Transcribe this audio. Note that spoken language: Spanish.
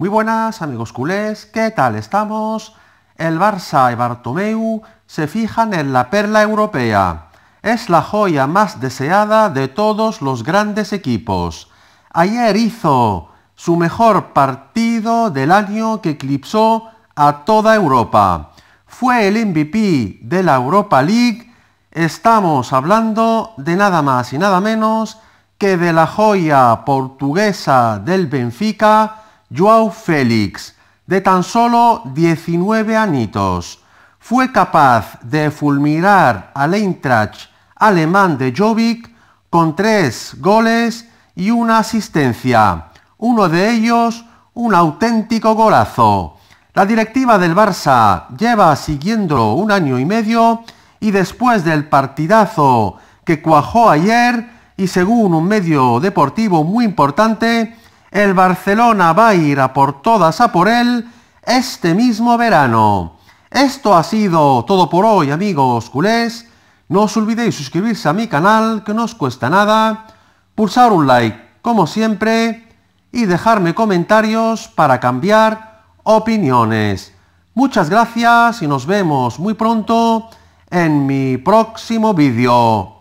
Muy buenas amigos culés, ¿qué tal estamos? El Barça y Bartomeu se fijan en la perla europea. Es la joya más deseada de todos los grandes equipos. Ayer hizo su mejor partido del año que eclipsó a toda Europa. Fue el MVP de la Europa League. Estamos hablando de nada más y nada menos que de la joya portuguesa del Benfica, Joao Félix, de tan solo 19 anitos, fue capaz de fulminar al Eintracht alemán de Jovic con tres goles y una asistencia, uno de ellos un auténtico golazo. La directiva del Barça lleva siguiéndolo un año y medio y después del partidazo que cuajó ayer y según un medio deportivo muy importante, el Barcelona va a ir a por todas a por él este mismo verano. Esto ha sido todo por hoy, amigos culés. No os olvidéis suscribirse a mi canal, que no os cuesta nada, pulsar un like, como siempre, y dejarme comentarios para cambiar opiniones. Muchas gracias y nos vemos muy pronto en mi próximo vídeo.